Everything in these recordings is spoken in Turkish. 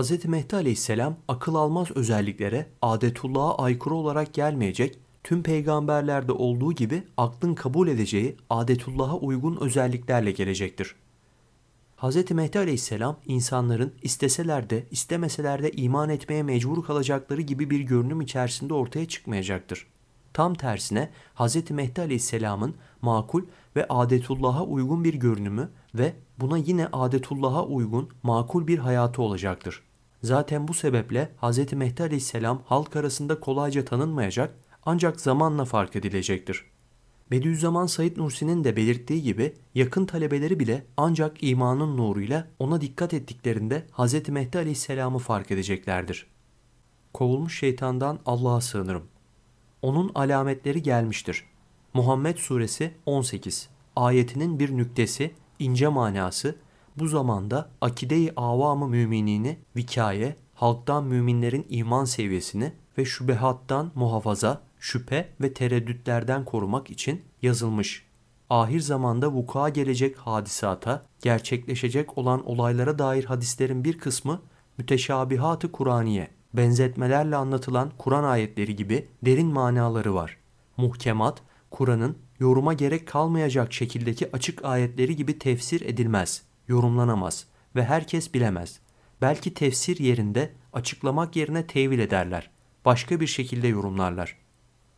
Hz. Mehdi aleyhisselam akıl almaz özelliklere adetullah'a aykırı olarak gelmeyecek, tüm peygamberlerde olduğu gibi aklın kabul edeceği adetullah'a uygun özelliklerle gelecektir. Hz. Mehdi aleyhisselam insanların isteseler de istemeseler de iman etmeye mecbur kalacakları gibi bir görünüm içerisinde ortaya çıkmayacaktır. Tam tersine Hz. Mehdi Aleyhisselam'ın makul ve adetullah'a uygun bir görünümü ve buna yine adetullah'a uygun makul bir hayatı olacaktır. Zaten bu sebeple Hz. Mehdi Aleyhisselam halk arasında kolayca tanınmayacak ancak zamanla fark edilecektir. Bediüzzaman Said Nursi'nin de belirttiği gibi yakın talebeleri bile ancak imanın nuruyla ona dikkat ettiklerinde Hz. Mehdi Aleyhisselam'ı fark edeceklerdir. Kovulmuş şeytandan Allah'a sığınırım onun alametleri gelmiştir. Muhammed Suresi 18 Ayetinin bir nüktesi, ince manası bu zamanda akide-i avamı müminini vikaye, halktan müminlerin iman seviyesini ve şübehattan muhafaza, şüphe ve tereddütlerden korumak için yazılmış. Ahir zamanda vuku'a gelecek hadisata, gerçekleşecek olan olaylara dair hadislerin bir kısmı müteşabihat-ı Kur'aniye benzetmelerle anlatılan Kur'an ayetleri gibi derin manaları var. Muhkemat, Kur'an'ın yoruma gerek kalmayacak şekildeki açık ayetleri gibi tefsir edilmez, yorumlanamaz ve herkes bilemez. Belki tefsir yerinde açıklamak yerine tevil ederler, başka bir şekilde yorumlarlar.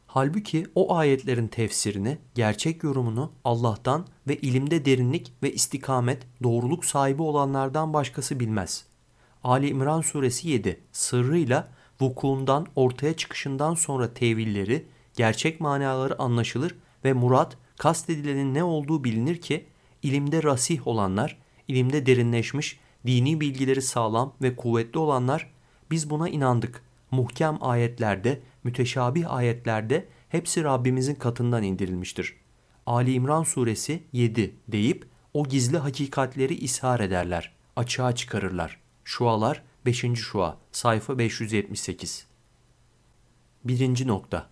Halbuki o ayetlerin tefsirini, gerçek yorumunu Allah'tan ve ilimde derinlik ve istikamet, doğruluk sahibi olanlardan başkası bilmez. Ali İmran suresi 7 sırrıyla vukuundan ortaya çıkışından sonra tevilleri, gerçek manaları anlaşılır ve murat kastedilenin ne olduğu bilinir ki ilimde rasih olanlar, ilimde derinleşmiş, dini bilgileri sağlam ve kuvvetli olanlar biz buna inandık. Muhkem ayetlerde, müteşabih ayetlerde hepsi Rabbimizin katından indirilmiştir. Ali İmran suresi 7 deyip o gizli hakikatleri ishar ederler, açığa çıkarırlar.'' Şualar 5. Şua sayfa 578 1. nokta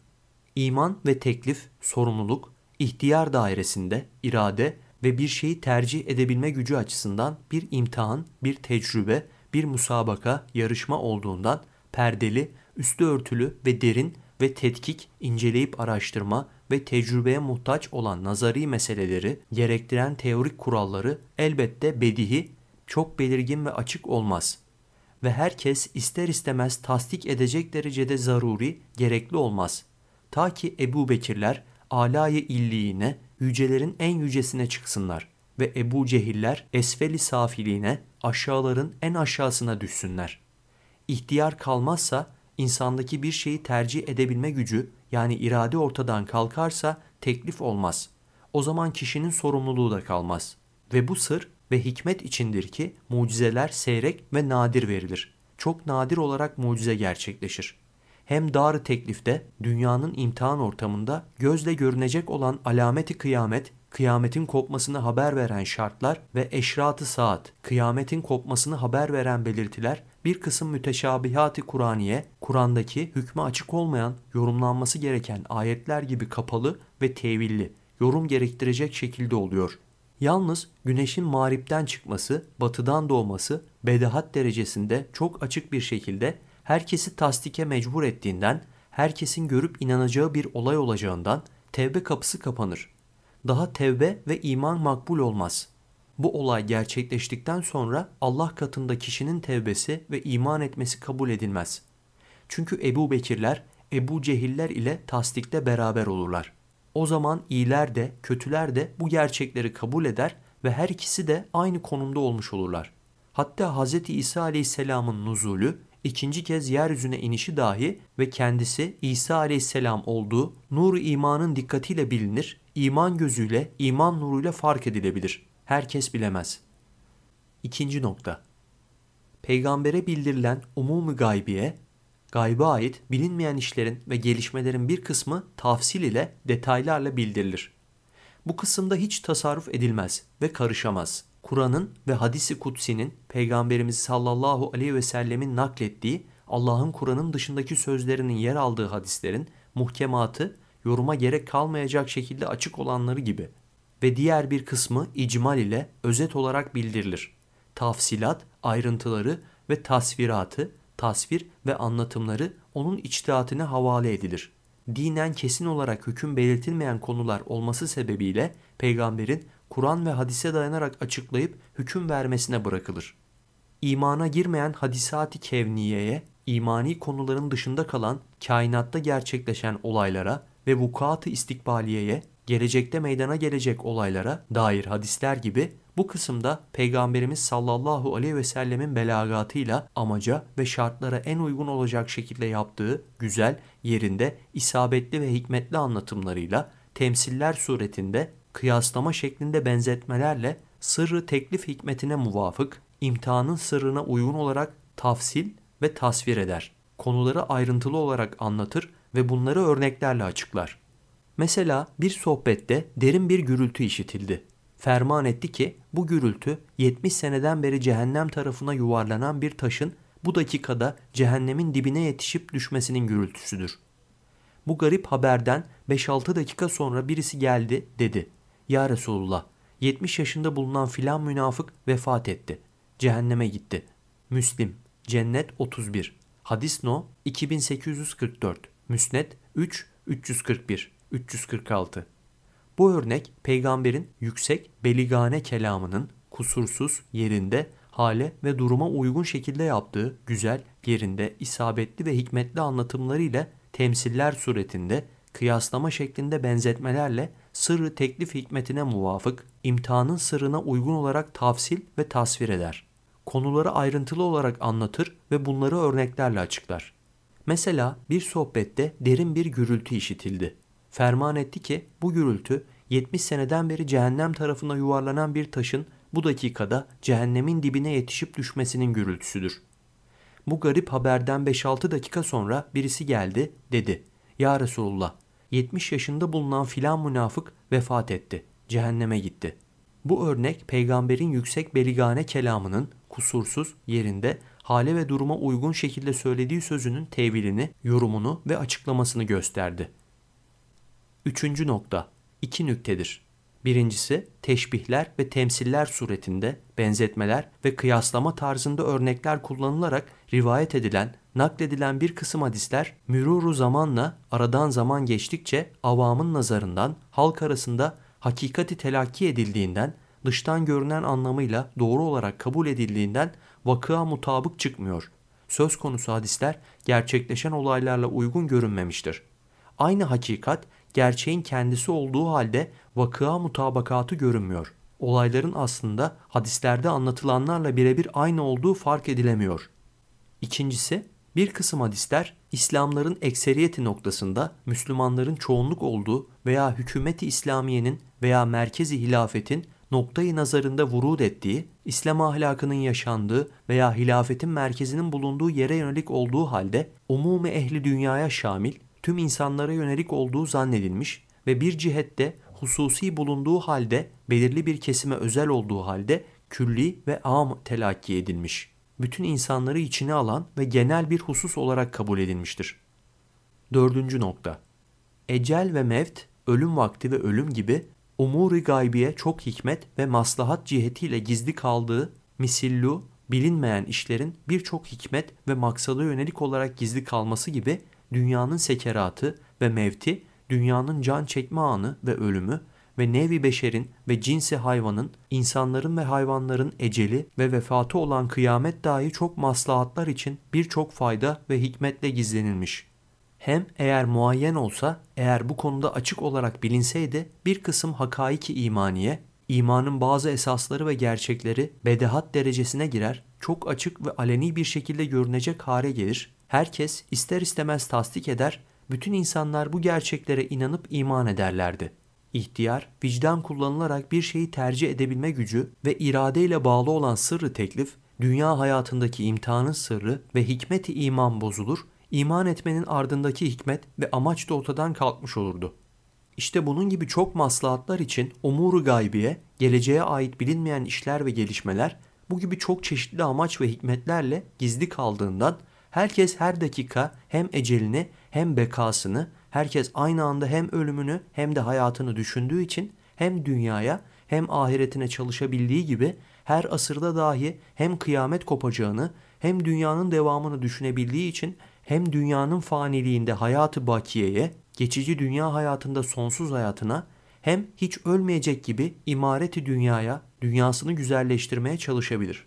İman ve teklif, sorumluluk, ihtiyar dairesinde irade ve bir şeyi tercih edebilme gücü açısından bir imtihan, bir tecrübe, bir musabaka, yarışma olduğundan perdeli, üstü örtülü ve derin ve tetkik, inceleyip araştırma ve tecrübeye muhtaç olan nazari meseleleri gerektiren teorik kuralları elbette bedihi çok belirgin ve açık olmaz ve herkes ister istemez tasdik edecek derecede zaruri, gerekli olmaz. Ta ki Ebu Bekirler alayı illiğine, yücelerin en yücesine çıksınlar ve Ebu Cehiller esfeli safiliğine, aşağıların en aşağısına düşsünler. İhtiyar kalmazsa insandaki bir şeyi tercih edebilme gücü yani irade ortadan kalkarsa teklif olmaz. O zaman kişinin sorumluluğu da kalmaz. Ve bu sır ve hikmet içindir ki mucizeler seyrek ve nadir verilir. Çok nadir olarak mucize gerçekleşir. Hem dar teklifte dünyanın imtihan ortamında gözle görünecek olan alameti kıyamet, kıyametin kopmasını haber veren şartlar ve eşratı saat, kıyametin kopmasını haber veren belirtiler bir kısım müteşabihati Kur'aniye, Kur'an'daki hükmü açık olmayan, yorumlanması gereken ayetler gibi kapalı ve tevilli, yorum gerektirecek şekilde oluyor. Yalnız güneşin mağripten çıkması, batıdan doğması bedahat derecesinde çok açık bir şekilde herkesi tasdike mecbur ettiğinden, herkesin görüp inanacağı bir olay olacağından tevbe kapısı kapanır. Daha tevbe ve iman makbul olmaz. Bu olay gerçekleştikten sonra Allah katında kişinin tevbesi ve iman etmesi kabul edilmez. Çünkü Ebu Bekirler, Ebu Cehiller ile tasdikte beraber olurlar. O zaman iyiler de kötüler de bu gerçekleri kabul eder ve her ikisi de aynı konumda olmuş olurlar. Hatta Hz. İsa aleyhisselamın nuzulü, ikinci kez yeryüzüne inişi dahi ve kendisi İsa aleyhisselam olduğu nur imanın dikkatiyle bilinir, iman gözüyle, iman nuruyla fark edilebilir. Herkes bilemez. İkinci nokta. Peygambere bildirilen umumi gaybiye Gayba ait bilinmeyen işlerin ve gelişmelerin bir kısmı tafsil ile detaylarla bildirilir. Bu kısımda hiç tasarruf edilmez ve karışamaz. Kur'an'ın ve hadisi kutsinin Peygamberimiz sallallahu aleyhi ve sellemin naklettiği Allah'ın Kur'an'ın dışındaki sözlerinin yer aldığı hadislerin muhkematı yoruma gerek kalmayacak şekilde açık olanları gibi ve diğer bir kısmı icmal ile özet olarak bildirilir. Tafsilat, ayrıntıları ve tasviratı tasvir ve anlatımları onun içtihatine havale edilir. Dinen kesin olarak hüküm belirtilmeyen konular olması sebebiyle peygamberin Kur'an ve hadise dayanarak açıklayıp hüküm vermesine bırakılır. İmana girmeyen hadisati kevniyeye, imani konuların dışında kalan kainatta gerçekleşen olaylara ve vukuat-ı istikbaliyeye, gelecekte meydana gelecek olaylara dair hadisler gibi bu kısımda Peygamberimiz sallallahu aleyhi ve sellemin belagatıyla amaca ve şartlara en uygun olacak şekilde yaptığı güzel, yerinde, isabetli ve hikmetli anlatımlarıyla temsiller suretinde, kıyaslama şeklinde benzetmelerle sırrı teklif hikmetine muvafık, imtihanın sırrına uygun olarak tafsil ve tasvir eder. Konuları ayrıntılı olarak anlatır ve bunları örneklerle açıklar. Mesela bir sohbette derin bir gürültü işitildi ferman etti ki bu gürültü 70 seneden beri cehennem tarafına yuvarlanan bir taşın bu dakikada cehennemin dibine yetişip düşmesinin gürültüsüdür. Bu garip haberden 5-6 dakika sonra birisi geldi dedi. Ya Resulullah 70 yaşında bulunan filan münafık vefat etti. Cehenneme gitti. Müslim Cennet 31 Hadis No 2844 Müsned 3 341 346 bu örnek peygamberin yüksek beligane kelamının kusursuz yerinde hale ve duruma uygun şekilde yaptığı güzel yerinde isabetli ve hikmetli anlatımlarıyla temsiller suretinde kıyaslama şeklinde benzetmelerle sırrı teklif hikmetine muvafık, imtihanın sırrına uygun olarak tafsil ve tasvir eder. Konuları ayrıntılı olarak anlatır ve bunları örneklerle açıklar. Mesela bir sohbette derin bir gürültü işitildi ferman etti ki bu gürültü 70 seneden beri cehennem tarafına yuvarlanan bir taşın bu dakikada cehennemin dibine yetişip düşmesinin gürültüsüdür. Bu garip haberden 5-6 dakika sonra birisi geldi dedi. Ya Resulullah 70 yaşında bulunan filan münafık vefat etti. Cehenneme gitti. Bu örnek peygamberin yüksek beligane kelamının kusursuz yerinde hale ve duruma uygun şekilde söylediği sözünün tevilini, yorumunu ve açıklamasını gösterdi. Üçüncü nokta iki nüktedir. Birincisi teşbihler ve temsiller suretinde benzetmeler ve kıyaslama tarzında örnekler kullanılarak rivayet edilen, nakledilen bir kısım hadisler müruru zamanla aradan zaman geçtikçe avamın nazarından halk arasında hakikati telakki edildiğinden dıştan görünen anlamıyla doğru olarak kabul edildiğinden vakıa mutabık çıkmıyor. Söz konusu hadisler gerçekleşen olaylarla uygun görünmemiştir. Aynı hakikat gerçeğin kendisi olduğu halde vakıa mutabakatı görünmüyor. Olayların aslında hadislerde anlatılanlarla birebir aynı olduğu fark edilemiyor. İkincisi, bir kısım hadisler İslamların ekseriyeti noktasında Müslümanların çoğunluk olduğu veya hükümeti İslamiye'nin veya merkezi hilafetin noktayı nazarında vurud ettiği, İslam ahlakının yaşandığı veya hilafetin merkezinin bulunduğu yere yönelik olduğu halde umumi ehli dünyaya şamil tüm insanlara yönelik olduğu zannedilmiş ve bir cihette hususi bulunduğu halde belirli bir kesime özel olduğu halde külli ve am telakki edilmiş. Bütün insanları içine alan ve genel bir husus olarak kabul edilmiştir. Dördüncü nokta. Ecel ve mevt, ölüm vakti ve ölüm gibi umuri gaybiye çok hikmet ve maslahat cihetiyle gizli kaldığı misillu bilinmeyen işlerin birçok hikmet ve maksada yönelik olarak gizli kalması gibi dünyanın sekeratı ve mevti, dünyanın can çekme anı ve ölümü ve nevi beşerin ve cinsi hayvanın, insanların ve hayvanların eceli ve vefatı olan kıyamet dahi çok maslahatlar için birçok fayda ve hikmetle gizlenilmiş. Hem eğer muayyen olsa, eğer bu konuda açık olarak bilinseydi bir kısım hakaiki imaniye, imanın bazı esasları ve gerçekleri bedehat derecesine girer, çok açık ve aleni bir şekilde görünecek hale gelir Herkes ister istemez tasdik eder, bütün insanlar bu gerçeklere inanıp iman ederlerdi. İhtiyar, vicdan kullanılarak bir şeyi tercih edebilme gücü ve iradeyle bağlı olan sırrı teklif, dünya hayatındaki imtihanın sırrı ve hikmeti iman bozulur, iman etmenin ardındaki hikmet ve amaç da ortadan kalkmış olurdu. İşte bunun gibi çok maslahatlar için umuru gaybiye, geleceğe ait bilinmeyen işler ve gelişmeler bu gibi çok çeşitli amaç ve hikmetlerle gizli kaldığından Herkes her dakika hem ecelini hem bekasını, herkes aynı anda hem ölümünü hem de hayatını düşündüğü için hem dünyaya hem ahiretine çalışabildiği gibi her asırda dahi hem kıyamet kopacağını hem dünyanın devamını düşünebildiği için hem dünyanın faniliğinde hayatı bakiyeye, geçici dünya hayatında sonsuz hayatına hem hiç ölmeyecek gibi imareti dünyaya, dünyasını güzelleştirmeye çalışabilir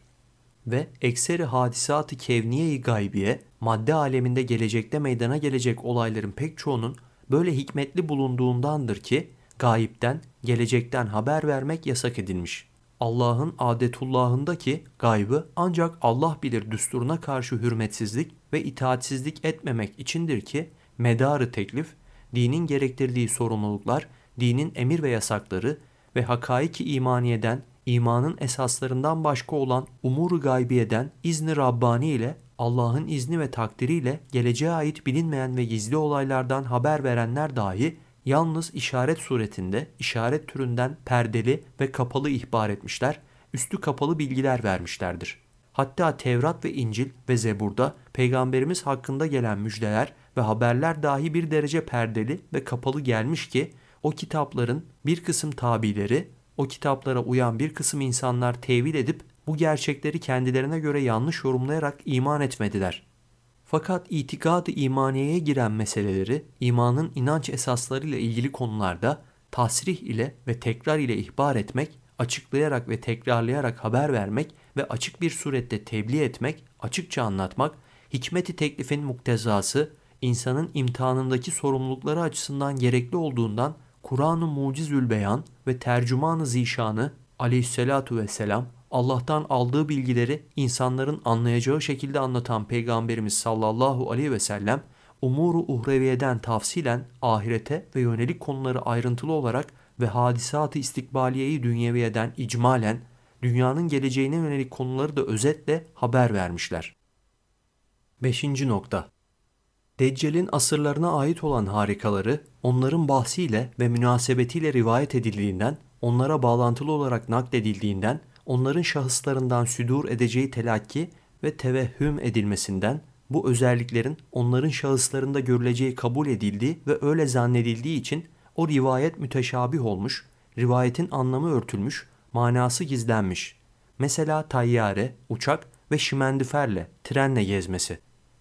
ve ekseri hadisatı kevniye-i gaybiye, madde aleminde gelecekte meydana gelecek olayların pek çoğunun böyle hikmetli bulunduğundandır ki gayipten, gelecekten haber vermek yasak edilmiş. Allah'ın adetullahındaki gaybı ancak Allah bilir düsturuna karşı hürmetsizlik ve itaatsizlik etmemek içindir ki medarı teklif, dinin gerektirdiği sorumluluklar, dinin emir ve yasakları ve hakaiki imaniyeden imanın esaslarından başka olan umur gaybiyeden izni Rabbani ile Allah'ın izni ve takdiriyle geleceğe ait bilinmeyen ve gizli olaylardan haber verenler dahi yalnız işaret suretinde, işaret türünden perdeli ve kapalı ihbar etmişler, üstü kapalı bilgiler vermişlerdir. Hatta Tevrat ve İncil ve Zebur'da peygamberimiz hakkında gelen müjdeler ve haberler dahi bir derece perdeli ve kapalı gelmiş ki o kitapların bir kısım tabileri o kitaplara uyan bir kısım insanlar tevil edip bu gerçekleri kendilerine göre yanlış yorumlayarak iman etmediler. Fakat itikadı imaniyeye giren meseleleri imanın inanç esaslarıyla ilgili konularda tasrih ile ve tekrar ile ihbar etmek, açıklayarak ve tekrarlayarak haber vermek ve açık bir surette tebliğ etmek, açıkça anlatmak, hikmeti teklifin muktezası, insanın imtihanındaki sorumlulukları açısından gerekli olduğundan Kur'an-ı Mucizül Beyan ve Tercüman-ı Zişan'ı aleyhissalatu vesselam Allah'tan aldığı bilgileri insanların anlayacağı şekilde anlatan Peygamberimiz sallallahu aleyhi ve sellem umuru uhreviyeden tafsilen ahirete ve yönelik konuları ayrıntılı olarak ve hadisatı istikbaliyeyi dünyeviyeden icmalen dünyanın geleceğine yönelik konuları da özetle haber vermişler. 5. nokta Deccal'in asırlarına ait olan harikaları onların bahsiyle ve münasebetiyle rivayet edildiğinden, onlara bağlantılı olarak nakledildiğinden, onların şahıslarından südur edeceği telakki ve tevehhüm edilmesinden, bu özelliklerin onların şahıslarında görüleceği kabul edildiği ve öyle zannedildiği için o rivayet müteşabih olmuş, rivayetin anlamı örtülmüş, manası gizlenmiş. Mesela tayyare, uçak ve şimendiferle, trenle gezmesi.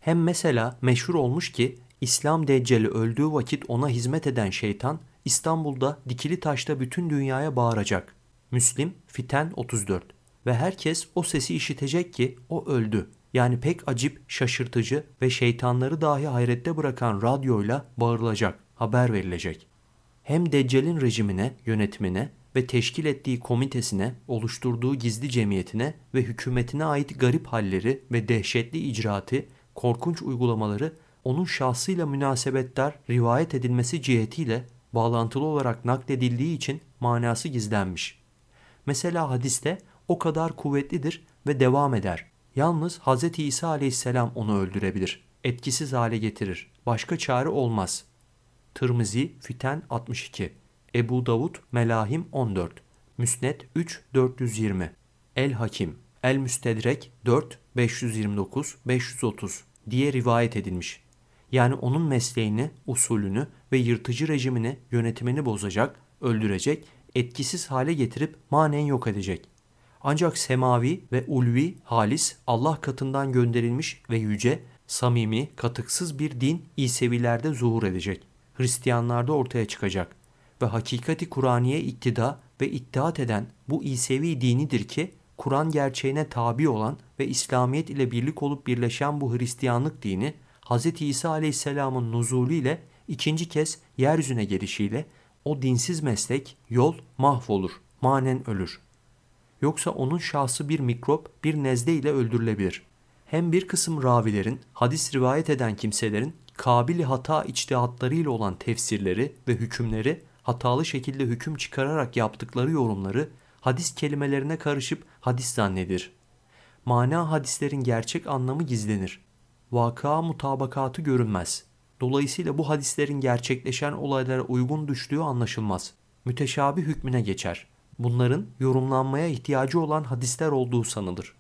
Hem mesela meşhur olmuş ki İslam Deccali öldüğü vakit ona hizmet eden şeytan İstanbul'da dikili taşta bütün dünyaya bağıracak. Müslim Fiten 34 ve herkes o sesi işitecek ki o öldü. Yani pek acip, şaşırtıcı ve şeytanları dahi hayrette bırakan radyoyla bağırılacak, haber verilecek. Hem Deccal'in rejimine, yönetimine ve teşkil ettiği komitesine, oluşturduğu gizli cemiyetine ve hükümetine ait garip halleri ve dehşetli icraatı korkunç uygulamaları onun şahsıyla münasebetler rivayet edilmesi cihetiyle bağlantılı olarak nakledildiği için manası gizlenmiş. Mesela hadiste o kadar kuvvetlidir ve devam eder. Yalnız Hz. İsa aleyhisselam onu öldürebilir. Etkisiz hale getirir. Başka çare olmaz. Tirmizi Fiten 62 Ebu Davud Melahim 14 Müsned 3 420 El Hakim El Müstedrek 4 529 530 diye rivayet edilmiş. Yani onun mesleğini, usulünü ve yırtıcı rejimini, yönetimini bozacak, öldürecek, etkisiz hale getirip manen yok edecek. Ancak semavi ve ulvi, halis, Allah katından gönderilmiş ve yüce, samimi, katıksız bir din İsevilerde zuhur edecek. Hristiyanlarda ortaya çıkacak ve hakikati Kur'aniye iktida ve ittihat eden bu İsevi dinidir ki Kur'an gerçeğine tabi olan ve İslamiyet ile birlik olup birleşen bu Hristiyanlık dini Hz. İsa aleyhisselamın ile ikinci kez yeryüzüne gelişiyle o dinsiz meslek, yol mahvolur, manen ölür. Yoksa onun şahsı bir mikrop, bir nezle ile öldürülebilir. Hem bir kısım ravilerin, hadis rivayet eden kimselerin kabili hata içtihatlarıyla olan tefsirleri ve hükümleri hatalı şekilde hüküm çıkararak yaptıkları yorumları hadis kelimelerine karışıp hadis zannedir. Mana hadislerin gerçek anlamı gizlenir. Vaka mutabakatı görünmez. Dolayısıyla bu hadislerin gerçekleşen olaylara uygun düştüğü anlaşılmaz. Müteşabi hükmüne geçer. Bunların yorumlanmaya ihtiyacı olan hadisler olduğu sanılır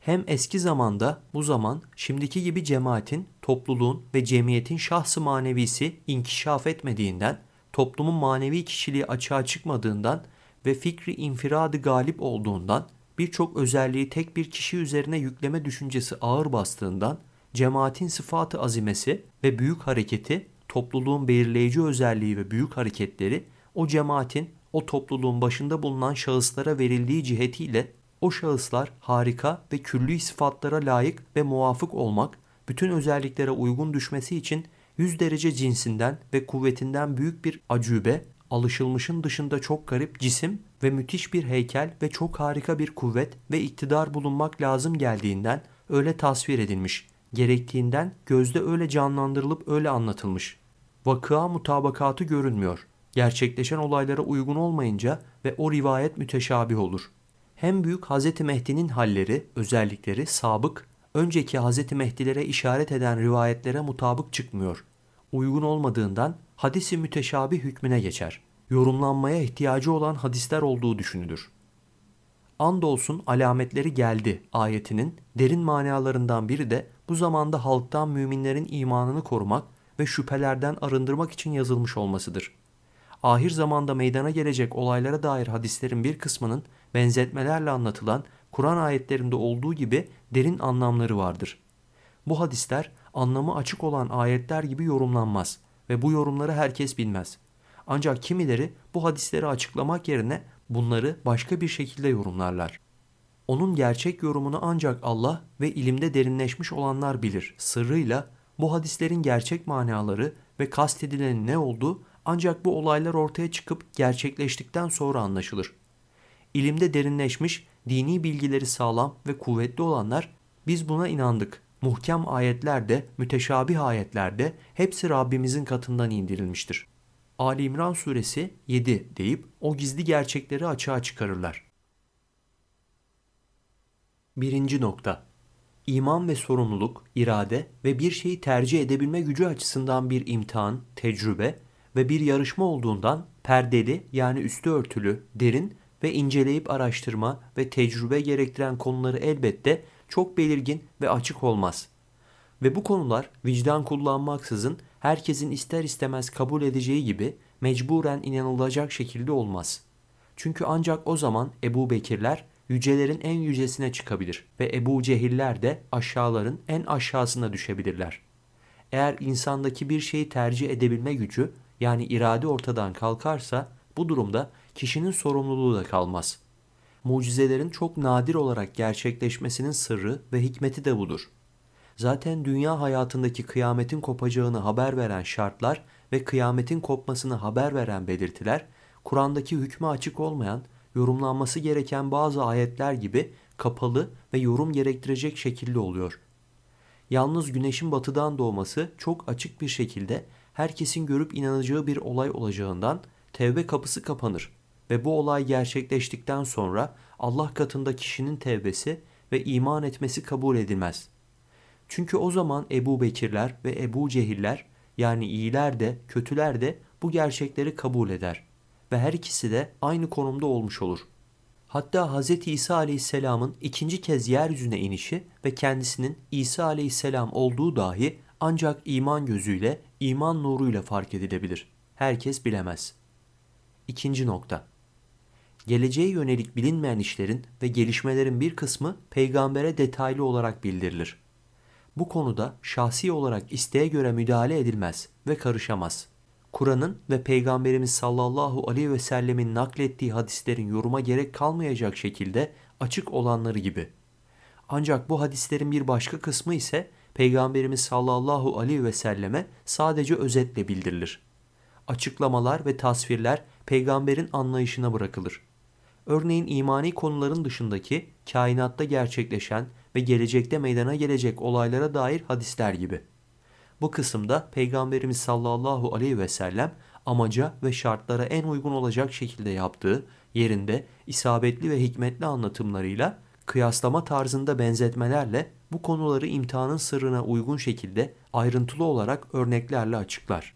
hem eski zamanda bu zaman şimdiki gibi cemaatin, topluluğun ve cemiyetin şahsı manevisi inkişaf etmediğinden, toplumun manevi kişiliği açığa çıkmadığından ve fikri infiradı galip olduğundan birçok özelliği tek bir kişi üzerine yükleme düşüncesi ağır bastığından cemaatin sıfatı azimesi ve büyük hareketi, topluluğun belirleyici özelliği ve büyük hareketleri o cemaatin, o topluluğun başında bulunan şahıslara verildiği cihetiyle o şahıslar harika ve küllü sıfatlara layık ve muafık olmak, bütün özelliklere uygun düşmesi için 100 derece cinsinden ve kuvvetinden büyük bir acübe alışılmışın dışında çok garip cisim ve müthiş bir heykel ve çok harika bir kuvvet ve iktidar bulunmak lazım geldiğinden öyle tasvir edilmiş. Gerektiğinden gözde öyle canlandırılıp öyle anlatılmış. Vakıa mutabakatı görünmüyor. Gerçekleşen olaylara uygun olmayınca ve o rivayet müteşabih olur. Hem büyük Hz. Mehdi'nin halleri, özellikleri sabık, önceki Hz. Mehdilere işaret eden rivayetlere mutabık çıkmıyor. Uygun olmadığından hadisi müteşabih hükmüne geçer yorumlanmaya ihtiyacı olan hadisler olduğu düşünülür. Andolsun alametleri geldi ayetinin derin manalarından biri de bu zamanda halktan müminlerin imanını korumak ve şüphelerden arındırmak için yazılmış olmasıdır. Ahir zamanda meydana gelecek olaylara dair hadislerin bir kısmının benzetmelerle anlatılan Kur'an ayetlerinde olduğu gibi derin anlamları vardır. Bu hadisler anlamı açık olan ayetler gibi yorumlanmaz ve bu yorumları herkes bilmez.'' Ancak kimileri bu hadisleri açıklamak yerine bunları başka bir şekilde yorumlarlar. Onun gerçek yorumunu ancak Allah ve ilimde derinleşmiş olanlar bilir. Sırrıyla bu hadislerin gerçek manaları ve kastedilenin ne olduğu ancak bu olaylar ortaya çıkıp gerçekleştikten sonra anlaşılır. İlimde derinleşmiş, dini bilgileri sağlam ve kuvvetli olanlar biz buna inandık. Muhkem ayetlerde, müteşabih ayetlerde hepsi Rabbimizin katından indirilmiştir. Ali İmran suresi 7 deyip o gizli gerçekleri açığa çıkarırlar. Birinci nokta İman ve sorumluluk, irade ve bir şeyi tercih edebilme gücü açısından bir imtihan, tecrübe ve bir yarışma olduğundan perdeli yani üstü örtülü, derin ve inceleyip araştırma ve tecrübe gerektiren konuları elbette çok belirgin ve açık olmaz. Ve bu konular vicdan kullanmaksızın herkesin ister istemez kabul edeceği gibi mecburen inanılacak şekilde olmaz. Çünkü ancak o zaman Ebu Bekirler yücelerin en yücesine çıkabilir ve Ebu Cehiller de aşağıların en aşağısına düşebilirler. Eğer insandaki bir şeyi tercih edebilme gücü yani irade ortadan kalkarsa bu durumda kişinin sorumluluğu da kalmaz. Mucizelerin çok nadir olarak gerçekleşmesinin sırrı ve hikmeti de budur. Zaten dünya hayatındaki kıyametin kopacağını haber veren şartlar ve kıyametin kopmasını haber veren belirtiler, Kur'an'daki hükmü açık olmayan, yorumlanması gereken bazı ayetler gibi kapalı ve yorum gerektirecek şekilde oluyor. Yalnız güneşin batıdan doğması çok açık bir şekilde herkesin görüp inanacağı bir olay olacağından tevbe kapısı kapanır ve bu olay gerçekleştikten sonra Allah katında kişinin tevbesi ve iman etmesi kabul edilmez.'' Çünkü o zaman Ebu Bekirler ve Ebu Cehiller yani iyiler de kötüler de bu gerçekleri kabul eder ve her ikisi de aynı konumda olmuş olur. Hatta Hz. İsa aleyhisselamın ikinci kez yeryüzüne inişi ve kendisinin İsa aleyhisselam olduğu dahi ancak iman gözüyle, iman nuruyla fark edilebilir. Herkes bilemez. İkinci nokta. Geleceğe yönelik bilinmeyen işlerin ve gelişmelerin bir kısmı peygambere detaylı olarak bildirilir bu konuda şahsi olarak isteğe göre müdahale edilmez ve karışamaz. Kur'an'ın ve Peygamberimiz sallallahu aleyhi ve sellemin naklettiği hadislerin yoruma gerek kalmayacak şekilde açık olanları gibi. Ancak bu hadislerin bir başka kısmı ise Peygamberimiz sallallahu aleyhi ve selleme sadece özetle bildirilir. Açıklamalar ve tasvirler peygamberin anlayışına bırakılır. Örneğin imani konuların dışındaki kainatta gerçekleşen ve gelecekte meydana gelecek olaylara dair hadisler gibi. Bu kısımda Peygamberimiz sallallahu aleyhi ve sellem amaca ve şartlara en uygun olacak şekilde yaptığı, yerinde isabetli ve hikmetli anlatımlarıyla, kıyaslama tarzında benzetmelerle bu konuları imtihanın sırrına uygun şekilde ayrıntılı olarak örneklerle açıklar.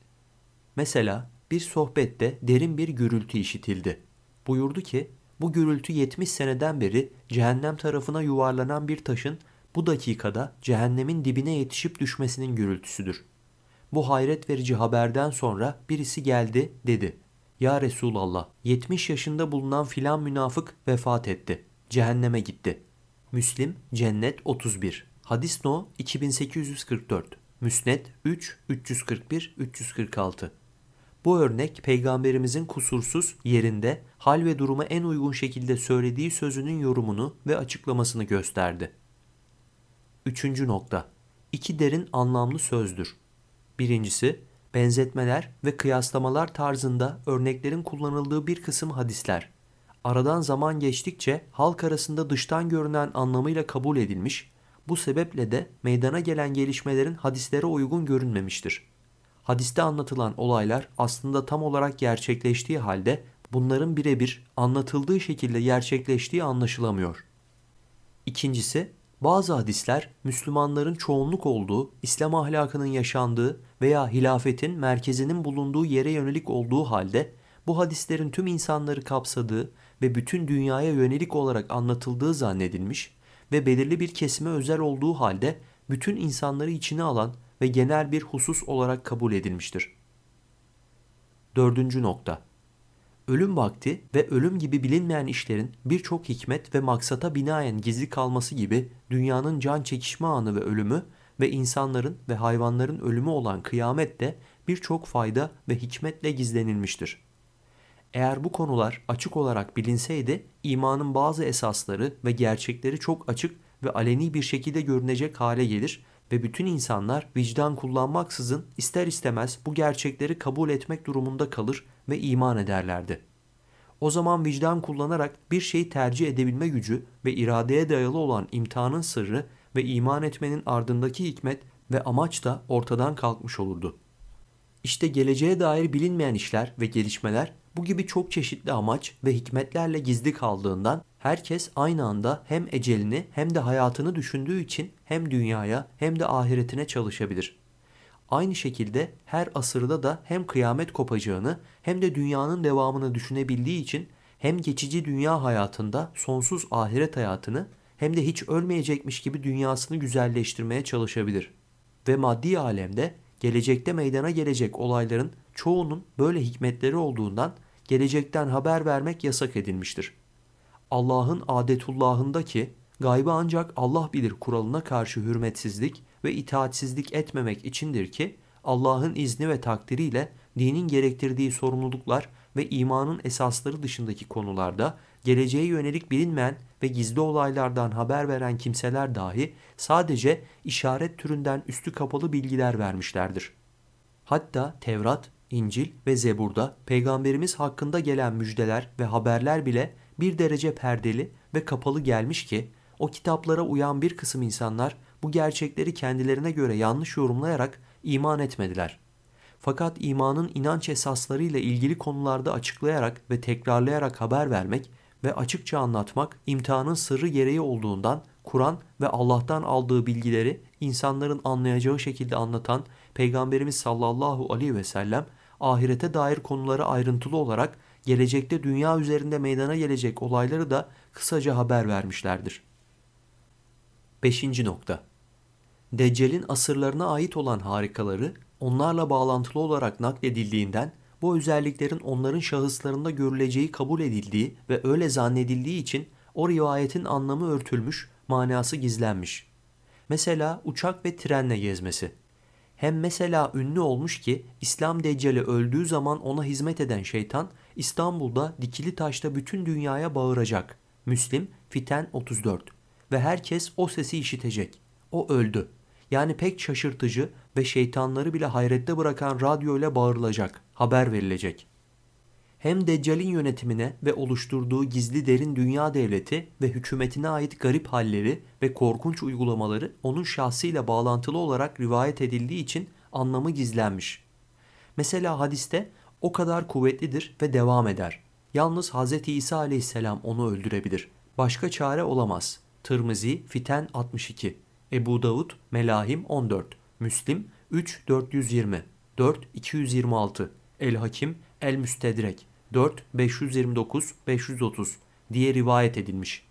Mesela bir sohbette derin bir gürültü işitildi. Buyurdu ki bu gürültü 70 seneden beri cehennem tarafına yuvarlanan bir taşın bu dakikada cehennemin dibine yetişip düşmesinin gürültüsüdür. Bu hayret verici haberden sonra birisi geldi dedi. Ya Resulallah 70 yaşında bulunan filan münafık vefat etti. Cehenneme gitti. Müslim Cennet 31 Hadis No 2844 Müsned 3 341 346 bu örnek peygamberimizin kusursuz yerinde hal ve duruma en uygun şekilde söylediği sözünün yorumunu ve açıklamasını gösterdi. Üçüncü nokta. İki derin anlamlı sözdür. Birincisi, benzetmeler ve kıyaslamalar tarzında örneklerin kullanıldığı bir kısım hadisler. Aradan zaman geçtikçe halk arasında dıştan görünen anlamıyla kabul edilmiş, bu sebeple de meydana gelen gelişmelerin hadislere uygun görünmemiştir hadiste anlatılan olaylar aslında tam olarak gerçekleştiği halde bunların birebir anlatıldığı şekilde gerçekleştiği anlaşılamıyor. İkincisi, bazı hadisler Müslümanların çoğunluk olduğu, İslam ahlakının yaşandığı veya hilafetin merkezinin bulunduğu yere yönelik olduğu halde bu hadislerin tüm insanları kapsadığı ve bütün dünyaya yönelik olarak anlatıldığı zannedilmiş ve belirli bir kesime özel olduğu halde bütün insanları içine alan ve genel bir husus olarak kabul edilmiştir. Dördüncü nokta Ölüm vakti ve ölüm gibi bilinmeyen işlerin birçok hikmet ve maksata binaen gizli kalması gibi dünyanın can çekişme anı ve ölümü ve insanların ve hayvanların ölümü olan kıyamet de birçok fayda ve hikmetle gizlenilmiştir. Eğer bu konular açık olarak bilinseydi imanın bazı esasları ve gerçekleri çok açık ve aleni bir şekilde görünecek hale gelir ve bütün insanlar vicdan kullanmaksızın ister istemez bu gerçekleri kabul etmek durumunda kalır ve iman ederlerdi. O zaman vicdan kullanarak bir şeyi tercih edebilme gücü ve iradeye dayalı olan imtihanın sırrı ve iman etmenin ardındaki hikmet ve amaç da ortadan kalkmış olurdu. İşte geleceğe dair bilinmeyen işler ve gelişmeler bu gibi çok çeşitli amaç ve hikmetlerle gizli kaldığından herkes aynı anda hem ecelini hem de hayatını düşündüğü için hem dünyaya hem de ahiretine çalışabilir. Aynı şekilde her asırda da hem kıyamet kopacağını hem de dünyanın devamını düşünebildiği için hem geçici dünya hayatında sonsuz ahiret hayatını hem de hiç ölmeyecekmiş gibi dünyasını güzelleştirmeye çalışabilir. Ve maddi alemde gelecekte meydana gelecek olayların çoğunun böyle hikmetleri olduğundan gelecekten haber vermek yasak edilmiştir. Allah'ın adetullahındaki gaybı ancak Allah bilir kuralına karşı hürmetsizlik ve itaatsizlik etmemek içindir ki Allah'ın izni ve takdiriyle dinin gerektirdiği sorumluluklar ve imanın esasları dışındaki konularda geleceğe yönelik bilinmeyen ve gizli olaylardan haber veren kimseler dahi sadece işaret türünden üstü kapalı bilgiler vermişlerdir. Hatta Tevrat, İncil ve Zebur'da peygamberimiz hakkında gelen müjdeler ve haberler bile bir derece perdeli ve kapalı gelmiş ki o kitaplara uyan bir kısım insanlar bu gerçekleri kendilerine göre yanlış yorumlayarak iman etmediler. Fakat imanın inanç esaslarıyla ilgili konularda açıklayarak ve tekrarlayarak haber vermek ve açıkça anlatmak imtihanın sırrı gereği olduğundan Kur'an ve Allah'tan aldığı bilgileri insanların anlayacağı şekilde anlatan Peygamberimiz sallallahu aleyhi ve sellem ahirete dair konuları ayrıntılı olarak gelecekte dünya üzerinde meydana gelecek olayları da kısaca haber vermişlerdir. 5. nokta Deccal'in asırlarına ait olan harikaları onlarla bağlantılı olarak nakledildiğinden bu özelliklerin onların şahıslarında görüleceği kabul edildiği ve öyle zannedildiği için o rivayetin anlamı örtülmüş, manası gizlenmiş. Mesela uçak ve trenle gezmesi. Hem mesela ünlü olmuş ki İslam Deccali öldüğü zaman ona hizmet eden şeytan İstanbul'da dikili taşta bütün dünyaya bağıracak. Müslim Fiten 34 ve herkes o sesi işitecek. O öldü. Yani pek şaşırtıcı ve şeytanları bile hayrette bırakan radyo ile bağırılacak, haber verilecek. Hem Deccal'in yönetimine ve oluşturduğu gizli derin dünya devleti ve hükümetine ait garip halleri ve korkunç uygulamaları onun şahsıyla bağlantılı olarak rivayet edildiği için anlamı gizlenmiş. Mesela hadiste o kadar kuvvetlidir ve devam eder. Yalnız Hz. İsa aleyhisselam onu öldürebilir. Başka çare olamaz. Tırmızı Fiten 62 Ebu Davud Melahim 14 Müslim 3 420 4 226 El Hakim El Müstedrek 4 529 530 diye rivayet edilmiş.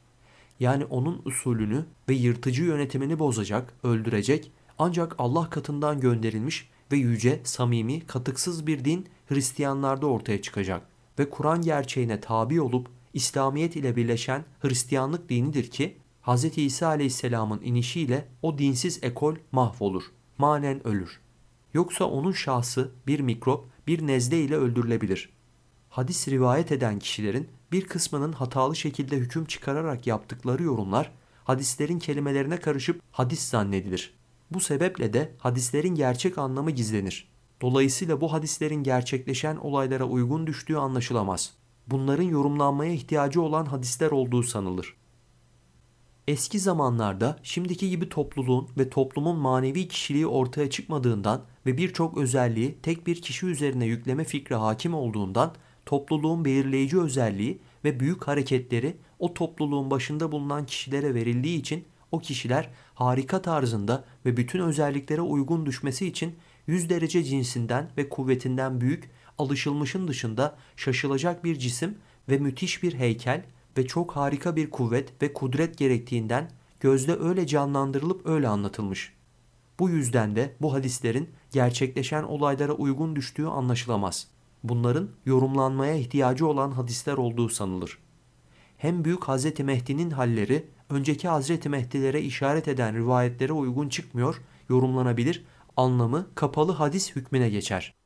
Yani onun usulünü ve yırtıcı yönetimini bozacak, öldürecek ancak Allah katından gönderilmiş ve yüce, samimi, katıksız bir din Hristiyanlarda ortaya çıkacak ve Kur'an gerçeğine tabi olup İslamiyet ile birleşen Hristiyanlık dinidir ki Hz. İsa aleyhisselamın inişiyle o dinsiz ekol mahvolur, manen ölür. Yoksa onun şahsı bir mikrop, bir nezle ile öldürülebilir. Hadis rivayet eden kişilerin bir kısmının hatalı şekilde hüküm çıkararak yaptıkları yorumlar hadislerin kelimelerine karışıp hadis zannedilir. Bu sebeple de hadislerin gerçek anlamı gizlenir. Dolayısıyla bu hadislerin gerçekleşen olaylara uygun düştüğü anlaşılamaz. Bunların yorumlanmaya ihtiyacı olan hadisler olduğu sanılır. Eski zamanlarda şimdiki gibi topluluğun ve toplumun manevi kişiliği ortaya çıkmadığından ve birçok özelliği tek bir kişi üzerine yükleme fikri hakim olduğundan topluluğun belirleyici özelliği ve büyük hareketleri o topluluğun başında bulunan kişilere verildiği için o kişiler harika tarzında ve bütün özelliklere uygun düşmesi için 100 derece cinsinden ve kuvvetinden büyük, alışılmışın dışında şaşılacak bir cisim ve müthiş bir heykel ve çok harika bir kuvvet ve kudret gerektiğinden gözde öyle canlandırılıp öyle anlatılmış. Bu yüzden de bu hadislerin gerçekleşen olaylara uygun düştüğü anlaşılamaz. Bunların yorumlanmaya ihtiyacı olan hadisler olduğu sanılır. Hem büyük Hz. Mehdi'nin halleri önceki Hazreti Mehdi'lere işaret eden rivayetlere uygun çıkmıyor, yorumlanabilir, anlamı kapalı hadis hükmüne geçer.